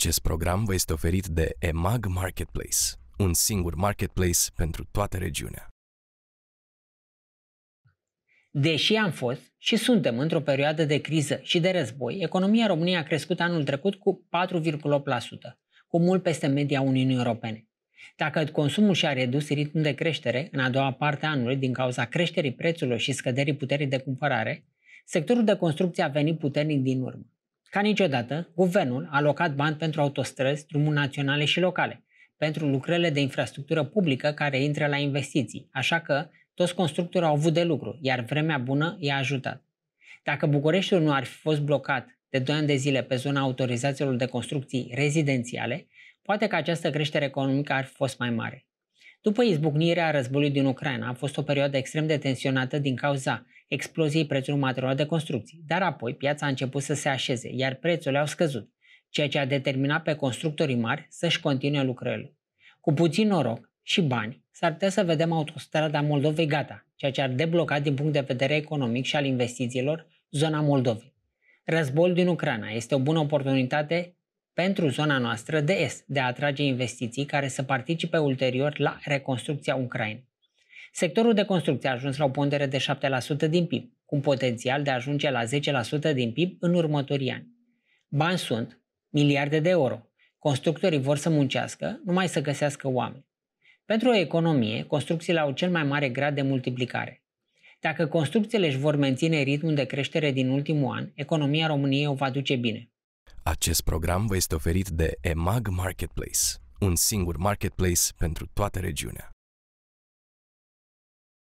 Acest program vă este oferit de EMAG Marketplace, un singur marketplace pentru toată regiunea. Deși am fost și suntem într-o perioadă de criză și de război, economia României a crescut anul trecut cu 4,8%, cu mult peste media Uniunii Europene. Dacă consumul și-a redus ritmul de creștere în a doua parte a anului din cauza creșterii prețurilor și scăderii puterii de cumpărare, sectorul de construcție a venit puternic din urmă. Ca niciodată, guvernul a alocat bani pentru autostrăzi, drumuri naționale și locale, pentru lucrările de infrastructură publică care intră la investiții, așa că toți constructorii au avut de lucru, iar vremea bună i-a ajutat. Dacă Bucureștiul nu ar fi fost blocat de 2 ani de zile pe zona autorizațiilor de construcții rezidențiale, poate că această creștere economică ar fi fost mai mare. După izbucnirea războiului din Ucraina, a fost o perioadă extrem de tensionată din cauza exploziei prețului materialelor de construcții, dar apoi piața a început să se așeze, iar prețurile au scăzut, ceea ce a determinat pe constructorii mari să-și continue lucrările. Cu puțin noroc și bani, s-ar putea să vedem autostrada Moldovei gata, ceea ce ar debloca din punct de vedere economic și al investițiilor zona Moldovei. Războiul din Ucraina este o bună oportunitate pentru zona noastră de est, de a atrage investiții care să participe ulterior la reconstrucția Ucrainei. Sectorul de construcție a ajuns la o pondere de 7% din PIB, cu un potențial de a ajunge la 10% din PIB în următorii ani. Bani sunt, miliarde de euro. Constructorii vor să muncească, numai să găsească oameni. Pentru o economie, construcțiile au cel mai mare grad de multiplicare. Dacă construcțiile își vor menține ritmul de creștere din ultimul an, economia României o va duce bine. Acest program vă este oferit de EMAG Marketplace, un singur marketplace pentru toată regiunea.